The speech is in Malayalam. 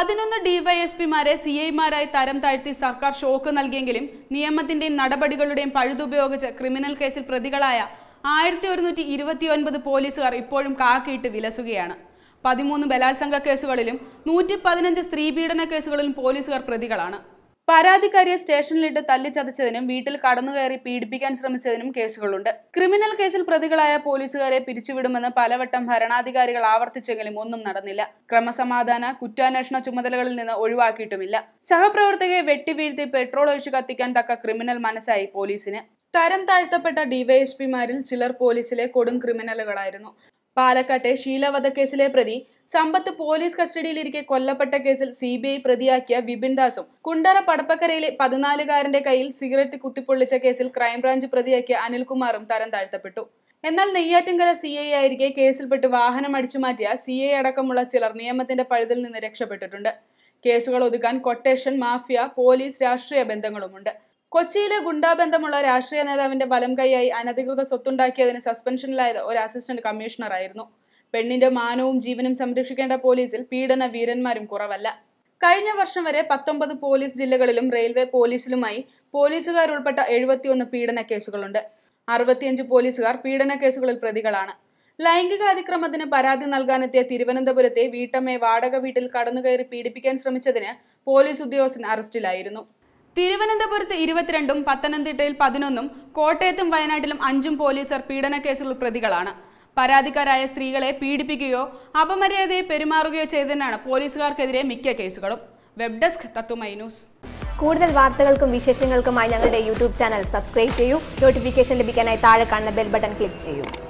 പതിനൊന്ന് ഡിവൈഎസ്പിമാരെ സി ഐമാരായി തരം താഴ്ത്തി സർക്കാർ ഷോക്ക് നൽകിയെങ്കിലും നിയമത്തിന്റെയും നടപടികളുടെയും പഴുതുപയോഗിച്ച് ക്രിമിനൽ കേസിൽ പ്രതികളായ ആയിരത്തി ഒരുന്നൂറ്റി ഒൻപത് പോലീസുകാർ ഇപ്പോഴും കാക്കിയിട്ട് വിലസുകയാണ് പതിമൂന്ന് ബലാത്സംഗ കേസുകളിലും നൂറ്റി പതിനഞ്ച് സ്ത്രീപീഡന കേസുകളിലും പോലീസുകാർ പ്രതികളാണ് പരാതിക്കാരിയെ സ്റ്റേഷനിലിട്ട് തല്ലിച്ചതച്ചതിനും വീട്ടിൽ കടന്നുകയറി പീഡിപ്പിക്കാൻ ശ്രമിച്ചതിനും കേസുകളുണ്ട് ക്രിമിനൽ കേസിൽ പ്രതികളായ പോലീസുകാരെ പിരിച്ചുവിടുമെന്ന് പലവട്ടം ഭരണാധികാരികൾ ആവർത്തിച്ചെങ്കിലും ഒന്നും നടന്നില്ല ക്രമസമാധാന കുറ്റാന്വേഷണ ചുമതലകളിൽ നിന്ന് ഒഴിവാക്കിയിട്ടുമില്ല സഹപ്രവർത്തകയെ വെട്ടിവീഴ്ത്തി പെട്രോൾ ഒഴിച്ച് കത്തിക്കാൻ തക്ക ക്രിമിനൽ മനസ്സായി പോലീസിന് തരം താഴ്ത്തപ്പെട്ട ഡിവൈഎസ്പിമാരിൽ ചിലർ പോലീസിലെ കൊടും ക്രിമിനലുകളായിരുന്നു പാലക്കാട്ടെ ശീലവധക്കേസിലെ പ്രതി സമ്പത്ത് പോലീസ് കസ്റ്റഡിയിലിരിക്കെ കൊല്ലപ്പെട്ട കേസിൽ സി ബി ഐ പ്രതിയാക്കിയ വിപിൻ ദാസും കുണ്ടറ പടപ്പക്കരയിലെ പതിനാലുകാരന്റെ കയ്യിൽ സിഗരറ്റ് കുത്തിപ്പൊള്ളിച്ച കേസിൽ ക്രൈംബ്രാഞ്ച് പ്രതിയാക്കിയ അനിൽകുമാറും തരം താഴ്ത്തപ്പെട്ടു എന്നാൽ നെയ്യാറ്റിൻകര സി ഐ ആയിരിക്കെ കേസിൽപ്പെട്ട് വാഹനം അടിച്ചുമാറ്റിയ സി ഐ അടക്കമുള്ള ചിലർ നിയമത്തിന്റെ പഴുതിൽ നിന്ന് രക്ഷപ്പെട്ടിട്ടുണ്ട് കേസുകൾ ഒതുക്കാൻ കൊട്ടേഷൻ മാഫിയ പോലീസ് രാഷ്ട്രീയ ബന്ധങ്ങളുമുണ്ട് കൊച്ചിയിലെ ഗുണ്ടാബന്ധമുള്ള രാഷ്ട്രീയ നേതാവിന്റെ വലം കൈയായി അനധികൃത സ്വത്തുണ്ടാക്കിയതിന് സസ്പെൻഷനിലായത് ഒരു അസിസ്റ്റന്റ് കമ്മീഷണറായിരുന്നു പെണ്ണിന്റെ മാനവും ജീവനും സംരക്ഷിക്കേണ്ട പോലീസിൽ പീഡന വീരന്മാരും കുറവല്ല കഴിഞ്ഞ വർഷം വരെ പത്തൊമ്പത് പോലീസ് ജില്ലകളിലും റെയിൽവേ പോലീസിലുമായി പോലീസുകാർ ഉൾപ്പെട്ട എഴുപത്തിയൊന്ന് പീഡന കേസുകളുണ്ട് അറുപത്തിയഞ്ച് പോലീസുകാർ പീഡന കേസുകളിൽ പ്രതികളാണ് ലൈംഗിക അതിക്രമത്തിന് പരാതി നൽകാനെത്തിയ തിരുവനന്തപുരത്തെ വീട്ടമ്മയെ വാടക വീട്ടിൽ കടന്നുകയറി പീഡിപ്പിക്കാൻ ശ്രമിച്ചതിന് പോലീസ് ഉദ്യോഗസ്ഥൻ അറസ്റ്റിലായിരുന്നു തിരുവനന്തപുരത്ത് ഇരുപത്തിരണ്ടും പത്തനംതിട്ടയിൽ പതിനൊന്നും കോട്ടയത്തും വയനാട്ടിലും അഞ്ചും പോലീസർ കേസുകൾ പ്രതികളാണ് പരാതിക്കാരായ സ്ത്രീകളെ പീഡിപ്പിക്കുകയോ അപമര്യാദയെ പെരുമാറുകയോ ചെയ്തതിനാണ് പോലീസുകാർക്കെതിരെ മിക്ക കേസുകളും വെബ് ഡെസ്ക് തത്തുമൈ ന്യൂസ് കൂടുതൽ വാർത്തകൾക്കും വിശേഷങ്ങൾക്കുമായി ഞങ്ങളുടെ യൂട്യൂബ് ചാനൽ സബ്സ്ക്രൈബ് ചെയ്യൂ നോട്ടിഫിക്കേഷൻ ലഭിക്കാനായി താഴെ കാണുന്ന ബെൽ ബട്ടൺ ക്ലിക്ക് ചെയ്യൂ